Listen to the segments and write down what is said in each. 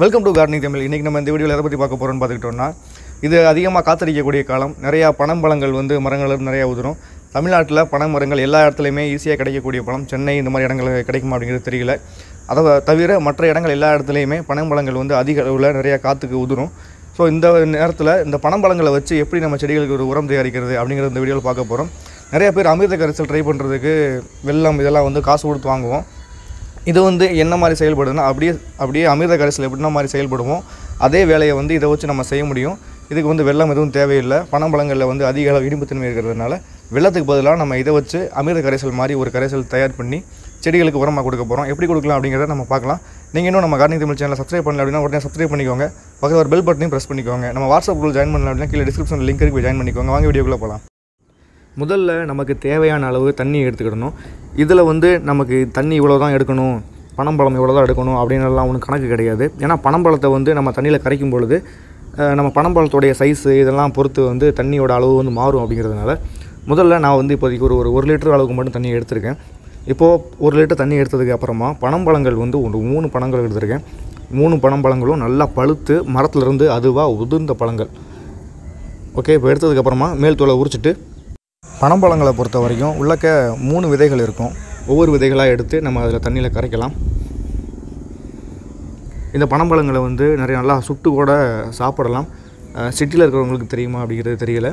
welcome to Corning Tamil இன்றைக்கி நம்ம இந்த வீடியோவில் எதை பற்றி பார்க்க போகிறோம்னு பார்த்துக்கிட்டோம்னா இது அதிகமாக காத்தடிக்கக்கூடிய காலம் நிறையா பனம் பழங்கள் வந்து மரங்கள் நிறையா உதிரும் தமிழ்நாட்டில் பனை மரங்கள் எல்லா இடத்துலையுமே ஈஸியாக கிடைக்கக்கூடிய பழம் சென்னை இந்த மாதிரி இடங்கள் கிடைக்குமா அப்படிங்கிறது தெரியல அதை தவிர மற்ற இடங்கள் எல்லா இடத்துலையுமே பழங்கள் வந்து அதிக அளவில் நிறையா காற்றுக்கு உதிரும் ஸோ இந்த நேரத்தில் இந்த பனம்பழங்களை வச்சு எப்படி நம்ம செடிகளுக்கு ஒரு உரம் தயாரிக்கிறது அப்படிங்கிறது இந்த வீடியோவில் பார்க்க போகிறோம் நிறைய பேர் அமிர்த கரைசல் ட்ரை பண்ணுறதுக்கு வெள்ளம் இதெல்லாம் வந்து காசு கொடுத்து வாங்குவோம் இது வந்து என்ன மாதிரி செயல்படுதுன்னா அப்படியே அப்படியே அமிர்த கரைசல் எப்படின்னா மாதிரி செயல்படுவோம் அதே வேலையை வந்து இதை வச்சு நம்ம செய்ய முடியும் இதுக்கு வந்து வெள்ளம் எதுவும் தேவையில்லை பனம்பழங்களில் வந்து அதிக அளவு இனிப்புத்தன்மை இருக்கிறதுனால வெள்ளத்துக்கு பதிலாக நம்ம இதை வச்சு அமிர்த கரைசல் மாதிரி ஒரு கரைசல் தயார் பண்ணி செடிகளுக்கு உரமாக கொடுக்க போகிறோம் எப்படி கொடுக்கலாம் அப்படிங்கிறத நம்ம பார்க்கலாம் நீங்கள் இன்னும் நம்ம கார்னிங் தமிழ் சேனல் சப்ஸ்கிரைப் பண்ணல அப்படின்னா உடனே சப்ஸ்கிரைப் பண்ணிக்கோங்க பக்கத்தில் ஒரு பெல் பட்டனையும் ப்ரெஸ் பண்ணிக்கோங்க நம்ம வாட்ஸ்அப் குரூப் ஜாயின் பண்ணல அப்படின்னா கீழே டிஸ்கிரிப்ஷன் லிங்க் இருக்கு ஜாயின் பண்ணிக்கோங்க வாங்க வீடியோக்குள்ளே போகலாம் முதல்ல நமக்கு தேவையான அளவு தண்ணி எடுத்துக்கிடணும் இதில் வந்து நமக்கு தண்ணி இவ்வளோ தான் எடுக்கணும் பனம்பழம் இவ்வளோ தான் எடுக்கணும் அப்படின்னுலாம் ஒன்றும் கணக்கு கிடையாது ஏன்னா பனம்பழத்தை வந்து நம்ம தண்ணியில் கரைக்கும் பொழுது நம்ம பணம்பழத்துடைய சைஸு இதெல்லாம் பொறுத்து வந்து தண்ணியோட அளவு வந்து மாறும் அப்படிங்கிறதுனால முதல்ல நான் வந்து இப்போதைக்கு ஒரு ஒரு ஒரு லிட்டர் அளவுக்கு மட்டும் தண்ணி எடுத்திருக்கேன் இப்போது ஒரு லிட்டர் தண்ணி எடுத்ததுக்கு அப்புறமா பனம்பழங்கள் வந்து ஒரு மூணு பணங்கள் எடுத்திருக்கேன் மூணு பனம்பழங்களும் நல்லா பழுத்து மரத்துலேருந்து அதுவாக உதிர்ந்த பழங்கள் ஓகே இப்போ எடுத்ததுக்கப்புறமா மேல் தோலை உரிச்சிட்டு பனம்பழங்களை பொறுத்த வரைக்கும் உள்ளக்க மூணு விதைகள் இருக்கும் ஒவ்வொரு விதைகளாக எடுத்து நம்ம அதில் தண்ணியில் கரைக்கலாம் இந்த பனம்பழங்களை வந்து நிறைய நல்லா சுட்டு கூட சாப்பிடலாம் சிட்டியில் இருக்கிறவங்களுக்கு தெரியுமா அப்படிங்கிறது தெரியல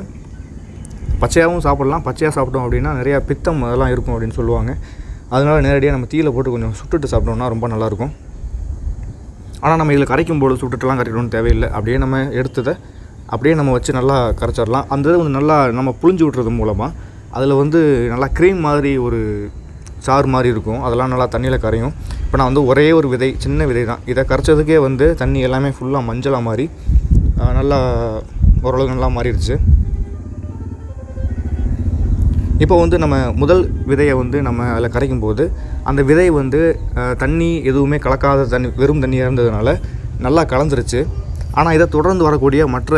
பச்சையாகவும் சாப்பிடலாம் பச்சையாக சாப்பிட்டோம் அப்படின்னா நிறையா பித்தம் அதெல்லாம் இருக்கும் அப்படின்னு சொல்லுவாங்க அதனால் நேரடியாக நம்ம தீயில் போட்டு கொஞ்சம் சுட்டுட்டு சாப்பிட்டோம்னா ரொம்ப நல்லாயிருக்கும் ஆனால் நம்ம இதில் கரைக்கும் போது சுட்டுட்டுலாம் கரைக்கணும்னு தேவையில்லை அப்படியே நம்ம எடுத்ததை அப்படியே நம்ம வச்சு நல்லா கரைச்சிடலாம் அந்த இது வந்து நல்லா நம்ம புழிஞ்சு விட்றது மூலமாக அதில் வந்து நல்லா க்ரீம் மாதிரி ஒரு சாறு மாதிரி இருக்கும் அதெல்லாம் நல்லா தண்ணியில் கரையும் இப்போ நான் வந்து ஒரே ஒரு விதை சின்ன விதை தான் இதை கரைச்சதுக்கே வந்து தண்ணி எல்லாமே ஃபுல்லாக மஞ்சளாக மாறி நல்லா ஓரளவுக்கு நல்லா மாறிடுச்சு இப்போ வந்து நம்ம முதல் விதையை வந்து நம்ம அதில் கரைக்கும் போது அந்த விதை வந்து தண்ணி எதுவுமே கலக்காத தண்ணி வெறும் தண்ணியாக இருந்ததுனால நல்லா கலந்துருச்சு ஆனால் இதை தொடர்ந்து வரக்கூடிய மற்ற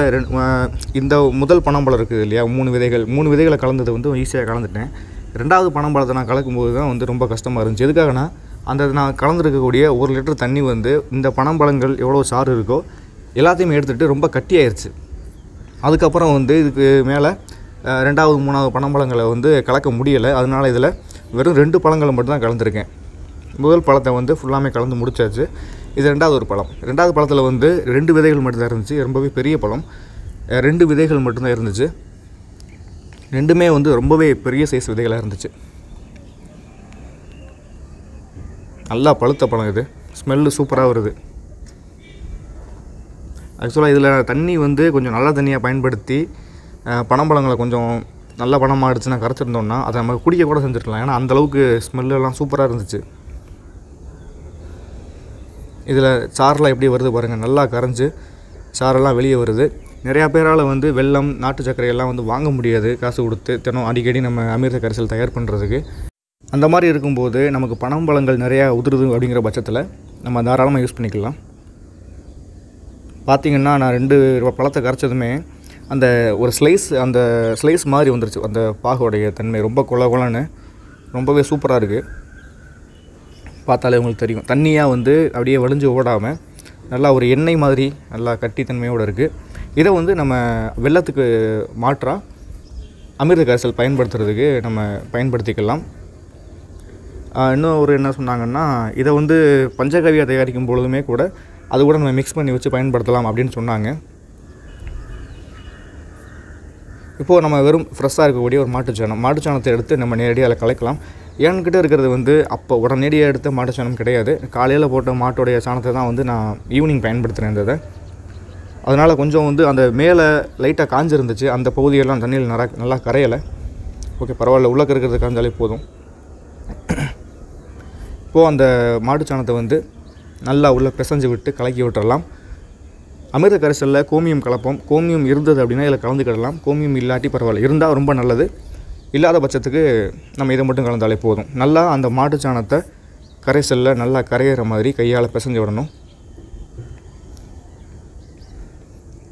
இந்த முதல் பனம்பழம் இருக்குது இல்லையா மூணு விதைகள் மூணு விதைகளை கலந்தது வந்து ஈஸியாக கலந்துட்டேன் ரெண்டாவது பனம்பழத்தை நான் கலக்கும்போது தான் வந்து ரொம்ப கஷ்டமாக இருந்துச்சு எதுக்காகனா அந்த நான் கலந்துருக்கக்கூடிய ஒரு லிட்டர் தண்ணி வந்து இந்த பனம்பழங்கள் எவ்வளோ சாறு இருக்கோ எல்லாத்தையுமே எடுத்துகிட்டு ரொம்ப கட்டியாயிருச்சு அதுக்கப்புறம் வந்து இதுக்கு மேலே ரெண்டாவது மூணாவது பனம்பழங்களை வந்து கலக்க முடியலை அதனால் இதில் வெறும் ரெண்டு பழங்களை மட்டும்தான் கலந்துருக்கேன் முதல் பழத்தை வந்து ஃபுல்லாமே கலந்து முடிச்சாச்சு இது ரெண்டாவது ஒரு பழம் ரெண்டாவது பழத்தில் வந்து ரெண்டு விதைகள் மட்டும்தான் இருந்துச்சு ரொம்பவே பெரிய பழம் ரெண்டு விதைகள் மட்டும்தான் இருந்துச்சு ரெண்டுமே வந்து ரொம்பவே பெரிய சைஸ் விதைகளாக இருந்துச்சு நல்லா பழுத்த பழம் இது ஸ்மெல்லு சூப்பராக வருது ஆக்சுவலாக இதில் தண்ணி வந்து கொஞ்சம் நல்ல தண்ணியாக பயன்படுத்தி பனம்பழங்களை கொஞ்சம் நல்ல பணமாக ஆயிடுச்சுன்னா கரைச்சிருந்தோம்னா அதை நம்ம குடிக்க கூட செஞ்சுருக்கலாம் ஏன்னா அந்தளவுக்கு ஸ்மெல்லாம் சூப்பராக இருந்துச்சு இதில் சாரெலாம் எப்படி வருது பாருங்கள் நல்லா கரைஞ்சி சாரெல்லாம் வெளியே வருது நிறையா பேரால் வந்து வெள்ளம் நாட்டு சர்க்கரையெல்லாம் வந்து வாங்க முடியாது காசு கொடுத்து தினம் அடிக்கடி நம்ம அமிர்த கரைசல் தயார் பண்ணுறதுக்கு அந்த மாதிரி இருக்கும்போது நமக்கு பணம் பழங்கள் நிறையா உதிருது அப்படிங்கிற பட்சத்தில் நம்ம தாராளமாக யூஸ் பண்ணிக்கலாம் பார்த்திங்கன்னா நான் ரெண்டு பழத்தை கரைச்சதுமே அந்த ஒரு ஸ்லைஸ் அந்த ஸ்லைஸ் மாதிரி வந்துருச்சு அந்த பாகோடைய தன்மை ரொம்ப கொல கொலன்னு ரொம்பவே சூப்பராக இருக்குது பார்த்தாலே உங்களுக்கு தெரியும் தண்ணியாக வந்து அப்படியே வலிஞ்சு ஓடாமல் நல்லா ஒரு எண்ணெய் மாதிரி நல்லா கட்டித்தன்மையோடு இருக்குது இதை வந்து நம்ம வெள்ளத்துக்கு மாற்றாக அமிர்த கரைசல் பயன்படுத்துறதுக்கு நம்ம பயன்படுத்திக்கலாம் இன்னும் ஒரு என்ன சொன்னாங்கன்னா இதை வந்து பஞ்சகவியா தயாரிக்கும் பொழுதுமே கூட அது கூட நம்ம மிக்ஸ் பண்ணி வச்சு பயன்படுத்தலாம் அப்படின்னு சொன்னாங்க இப்போது நம்ம வெறும் ஃப்ரெஷ்ஷாக இருக்கக்கூடிய ஒரு மாட்டுச்சாணம் மாட்டுச்சாணத்தை எடுத்து நம்ம நேரடியாக அதில் கலக்கலாம் என்கிட்ட இருக்கிறது வந்து அப்போ உடனடியாக எடுத்த மாட்டு சாணம் கிடையாது காலையில் போட்ட மாட்டுடைய சாணத்தை தான் வந்து நான் ஈவினிங் பயன்படுத்துகிறேன் இருந்ததை அதனால் கொஞ்சம் வந்து அந்த மேலே லைட்டாக காஞ்சிருந்துச்சு அந்த பகுதியெல்லாம் தண்ணியில் நல்லா நல்லா கரையலை ஓகே பரவாயில்ல உள்ளக்க இருக்கிறது காஞ்சாலே போதும் இப்போது அந்த மாட்டு சாணத்தை வந்து நல்லா உள்ளே பிசைஞ்சு விட்டு கலக்கி விட்டுறலாம் அமிர்த கரைசலில் கோமியம் கலப்போம் கோமியம் இருந்தது அப்படின்னா இதில் கலந்துக்கிடலாம் கோமியம் இல்லாட்டி பரவாயில்ல இருந்தால் ரொம்ப நல்லது இல்லாத பட்சத்துக்கு நம்ம இதை மட்டும் கலந்தாலே போதும் நல்லா அந்த மாட்டு சாணத்தை கரைசலில் நல்லா கரையிற மாதிரி கையால் பிசைஞ்சு விடணும்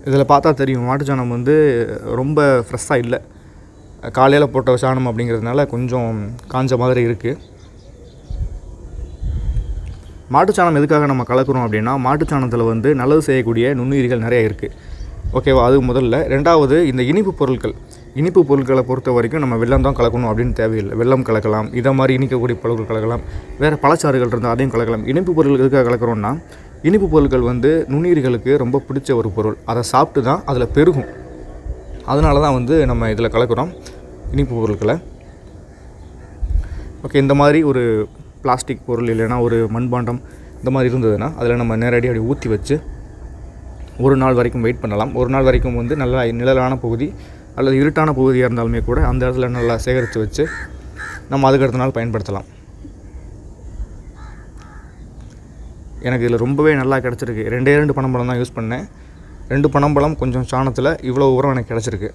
இதில் பார்த்தா தெரியும் மாட்டு சாணம் வந்து ரொம்ப ஃப்ரெஷ்ஷாக இல்லை காலையில் போட்ட சாணம் அப்படிங்கிறதுனால கொஞ்சம் காஞ்ச மாதிரி இருக்குது மாட்டு சாணம் எதுக்காக நம்ம கலக்கிறோம் அப்படின்னா மாட்டு சாணத்தில் வந்து நல்லது செய்யக்கூடிய நுண்ணுயிரிகள் நிறையா இருக்குது ஓகேவா அது முதல்ல ரெண்டாவது இந்த இனிப்பு பொருட்கள் இனிப்பு பொருட்களை பொறுத்த வரைக்கும் நம்ம வெள்ளம் தான் கலக்கணும் அப்படின்னு தேவையில்லை வெள்ளம் கலக்கலாம் இதை மாதிரி இனிக்கக்கூடிய பொருட்கள் கலக்கலாம் வேறு பழச்சாறுகள் இருந்தால் அதையும் கலக்கலாம் இனிப்பு பொருட்கள் எதுக்காக கலக்கிறோன்னா இனிப்பு பொருட்கள் வந்து நுண்ணுயிர்களுக்கு ரொம்ப பிடிச்ச ஒரு பொருள் அதை சாப்பிட்டு தான் அதில் பெருகும் அதனால தான் வந்து நம்ம இதில் கலக்கிறோம் இனிப்பு பொருட்களை ஓகே இந்த மாதிரி ஒரு பிளாஸ்டிக் பொருள் இல்லைன்னா ஒரு மண்பாண்டம் இந்த மாதிரி இருந்ததுன்னா அதில் நம்ம நேரடி அப்படி ஊற்றி வச்சு ஒரு நாள் வரைக்கும் வெயிட் பண்ணலாம் ஒரு நாள் வரைக்கும் வந்து நல்லா நிழலான பகுதி அல்லது இருட்டான பகுதியாக இருந்தாலுமே கூட அந்த இடத்துல நல்லா சேகரித்து வச்சு நம்ம அதுக்கடுத்த நாள் பயன்படுத்தலாம் எனக்கு இதில் ரொம்பவே நல்லா கிடச்சிருக்கு ரெண்டே ரெண்டு பனம்பழம் தான் யூஸ் பண்ணேன் ரெண்டு பனம்பழம் கொஞ்சம் சாணத்தில் இவ்வளோ உரம் எனக்கு கிடச்சிருக்கு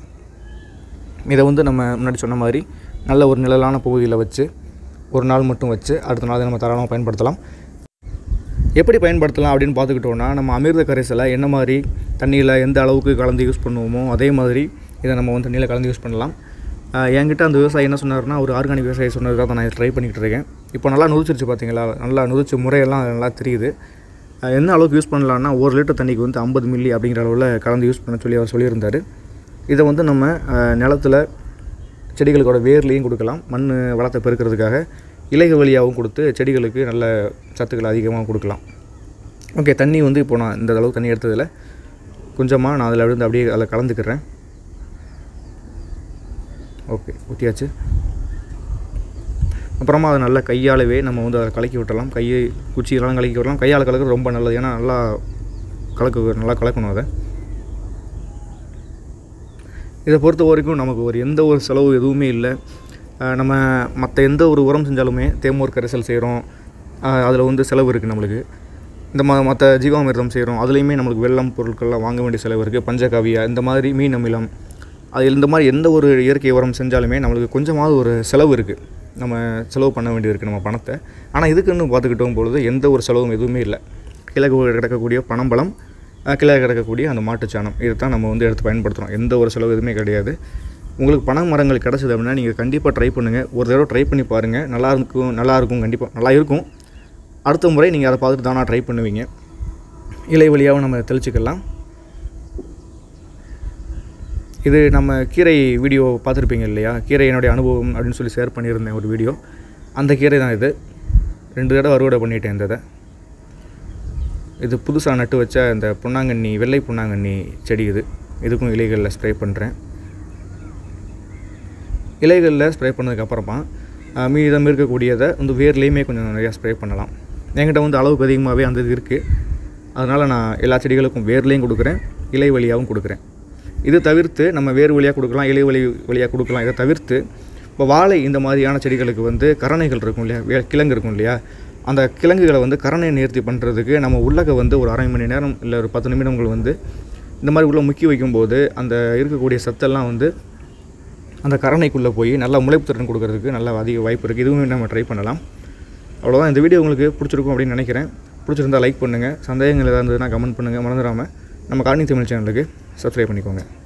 இதை வந்து நம்ம முன்னாடி சொன்ன மாதிரி நல்ல ஒரு நிழலான பகுதியில் வச்சு ஒரு நாள் மட்டும் வச்சு அடுத்த நாள் நம்ம தாராளமாக பயன்படுத்தலாம் எப்படி பயன்படுத்தலாம் அப்படின்னு பார்த்துக்கிட்டோன்னா நம்ம அமிர்த கரைசலை என்ன மாதிரி தண்ணியில் எந்த அளவுக்கு கலந்து யூஸ் பண்ணுவோமோ அதே மாதிரி இதை நம்ம வந்து தண்ணியில் கலந்து யூஸ் பண்ணலாம் என்கிட்ட அந்த விவசாயி என்ன சொன்னார்னா ஒரு ஆர்கானிக் விவசாயி சொன்னதுக்காக தான் நான் ட்ரை பண்ணிகிட்டு இருக்கேன் இப்போ நல்லா நுதிச்சிருச்சு பார்த்தீங்களா நல்லா நுதிச்சு முறையெல்லாம் நல்லா தெரியுது என்ன அளவுக்கு யூஸ் பண்ணலான்னா ஒரு லிட்டர் தண்ணிக்கு வந்து ஐம்பது மில்லி அப்படிங்கிற அளவில் கலந்து யூஸ் பண்ண சொல்லி அவர் சொல்லியிருந்தார் இதை வந்து நம்ம நிலத்தில் செடிகளுக்கோட வேர்லேயும் கொடுக்கலாம் மண் வளத்தை பெருக்கிறதுக்காக இலைகள் வழியாகவும் கொடுத்து செடிகளுக்கு நல்ல சத்துக்கள் அதிகமாக கொடுக்கலாம் ஓகே தண்ணி வந்து இப்போ நான் இந்த அளவுக்கு தண்ணி எடுத்ததில் கொஞ்சமாக நான் அதில் விழுந்து அப்படியே அதில் கலந்துக்கிறேன் ஓகே ஊற்றியாச்சு அப்புறமா அதை நல்லா கையாலவே நம்ம வந்து அதை கலக்கி விட்டுடலாம் கையை குச்சியெல்லாம் கலக்கி விடலாம் கையால் கலக்கிறது ரொம்ப நல்லது ஏன்னா நல்லா கலக்கு நல்லா கலக்கணும் அதை இதை பொறுத்த வரைக்கும் நமக்கு ஒரு எந்த ஒரு செலவு எதுவுமே இல்லை நம்ம மற்ற எந்த ஒரு உரம் செஞ்சாலுமே தேமோர் கரைசல் செய்கிறோம் அதில் வந்து செலவு இருக்குது நம்மளுக்கு இந்த ம மற்ற ஜீவாமிர்தம் செய்கிறோம் அதுலேயுமே நம்மளுக்கு வெள்ளம் பொருட்கள்லாம் வாங்க வேண்டிய செலவு இருக்குது பஞ்சகாவியா இந்த மாதிரி மீன் அமிலம் அது இந்த மாதிரி எந்த ஒரு இயற்கை உரம் செஞ்சாலுமே நம்மளுக்கு கொஞ்சமாவது ஒரு செலவு இருக்குது நம்ம செலவு பண்ண வேண்டியிருக்கு நம்ம பணத்தை ஆனால் இதுக்குன்னு பார்த்துக்கிட்டோம் பொழுது எந்த ஒரு செலவும் எதுவுமே இல்லை கிழக்கு கிடக்கக்கூடிய பலம் கிழக்கு கிடக்கக்கூடிய அந்த மாட்டுச்சாணம் இதை தான் நம்ம வந்து எடுத்து பயன்படுத்துகிறோம் எந்த ஒரு செலவு எதுவுமே கிடையாது உங்களுக்கு பனை மரங்கள் கிடச்சிது அப்படின்னா நீங்கள் கண்டிப்பாக ட்ரை பண்ணுங்கள் ஒரு தடவை ட்ரை பண்ணி பாருங்கள் நல்லா இருக்கும் நல்லா இருக்கும் கண்டிப்பாக நல்லா இருக்கும் அடுத்த முறை நீங்கள் அதை பார்த்துட்டு தானாக ட்ரை பண்ணுவீங்க இலை வழியாகவும் நம்ம தெளிச்சிக்கலாம் இது நம்ம கீரை வீடியோ பார்த்துருப்பீங்க இல்லையா கீரை என்னுடைய அனுபவம் அப்படின்னு சொல்லி ஷேர் பண்ணியிருந்தேன் ஒரு வீடியோ அந்த கீரை தான் இது ரெண்டு தடவை அறுவடை பண்ணிட்டேன் இந்த இது புதுசாக நட்டு வச்ச இந்த புண்ணாங்கண்ணி வெள்ளை புண்ணாங்கண்ணி செடி இது இதுக்கும் இலைகளில் ஸ்ப்ரே பண்ணுறேன் இலைகளில் ஸ்ப்ரே பண்ணதுக்கப்புறமா மீதம் இருக்கக்கூடியதை வந்து வேர்லேயுமே கொஞ்சம் நிறையா ஸ்ப்ரே பண்ணலாம் என்கிட்ட வந்து அளவுக்கு அதிகமாகவே அந்த இது இருக்குது அதனால் நான் எல்லா செடிகளுக்கும் வேர்லேயும் கொடுக்குறேன் இலை வழியாகவும் கொடுக்குறேன் இது தவிர்த்து நம்ம வேறு வழியாக கொடுக்கலாம் இலை வழி வழியாக கொடுக்கலாம் இதை தவிர்த்து இப்போ வாழை இந்த மாதிரியான செடிகளுக்கு வந்து கரணைகள் இருக்கும் இல்லையா கிழங்கு இருக்கும் இல்லையா அந்த கிழங்குகளை வந்து கரணை நேர்த்தி பண்ணுறதுக்கு நம்ம உள்ளக வந்து ஒரு அரை மணி நேரம் இல்லை ஒரு பத்து நிமிடங்கள் வந்து இந்த மாதிரி உள்ளே முக்கி வைக்கும்போது அந்த இருக்கக்கூடிய சத்தெல்லாம் வந்து அந்த கரணைக்குள்ளே போய் நல்லா முளைப்பு திறன் கொடுக்கறதுக்கு நல்ல அதிக வாய்ப்பு இருக்குது இதுவுமே நம்ம ட்ரை பண்ணலாம் அவ்வளோதான் இந்த வீடியோ உங்களுக்கு பிடிச்சிருக்கும் அப்படின்னு நினைக்கிறேன் பிடிச்சிருந்தால் லைக் பண்ணுங்கள் சந்தேகங்கள் ஏதாவது இருந்ததுன்னா கமெண்ட் பண்ணுங்கள் மறந்துடாமல் நம்ம கார்னிங் தமிழ் சேனலுக்கு சப்ஸ்கிரைப் பண்ணிக்கோங்க